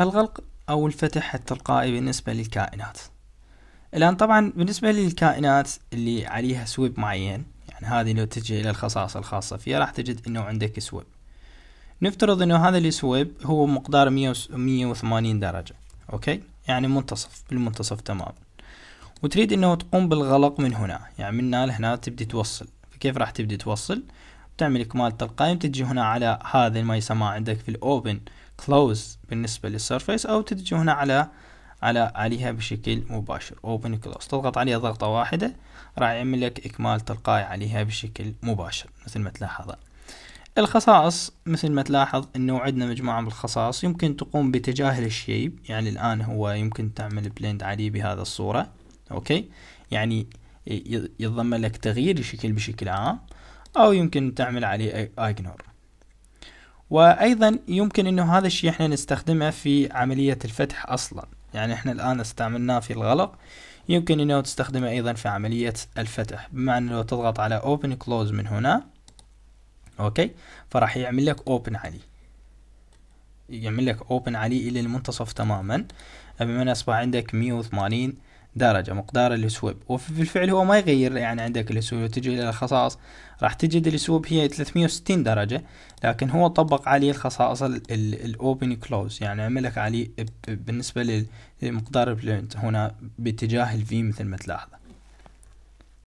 الغلق أو الفتح التلقائي بالنسبة للكائنات الآن طبعا بالنسبة للكائنات اللي عليها سويب معين يعني هذه لو تجي إلى الخصائص الخاصة فيها راح تجد أنه عندك سويب نفترض أنه هذا السويب هو مقدار مية وثمانين درجة أوكي يعني منتصف بالمنتصف تماما وتريد أنه تقوم بالغلق من هنا يعني من هنا لهنا تبدي توصل فكيف راح تبدي توصل بتعمل إكمال تلقائي تجي هنا على هذا ما يسمى عندك في الأوبن close بالنسبة للسيرفيس أو تدج هنا على على عليها بشكل مباشر open close تضغط عليها ضغطة واحدة راح يعمل لك إكمال تلقائي عليها بشكل مباشر مثل ما تلاحظ الخصائص مثل ما تلاحظ انه عندنا مجموعة من الخصائص يمكن تقوم بتجاهل الشيب يعني الان هو يمكن تعمل بليند عليه بهذا الصورة اوكي يعني يتضمن لك تغيير الشكل بشكل عام او يمكن تعمل عليه ايجنور وايضا يمكن انه هذا الشيء احنا نستخدمه في عملية الفتح اصلا يعني احنا الان استعملناه في الغلق يمكن انه تستخدمه ايضا في عملية الفتح بمعنى لو تضغط على open close من هنا اوكي فراح يعمل لك open عليه يعمل لك open عليه الى المنتصف تماما بمعنى اصبح عندك 180 درجة مقدار السويب الفعل هو ما يغير يعني عندك السويب تجي إلى الخصائص راح تجد السويب هي 360 درجة لكن هو طبق عليه الخصائص الأوبن كلوز يعني عملك عليه بالنسبة لمقدار البلنت هنا باتجاه الفي مثل ما تلاحظه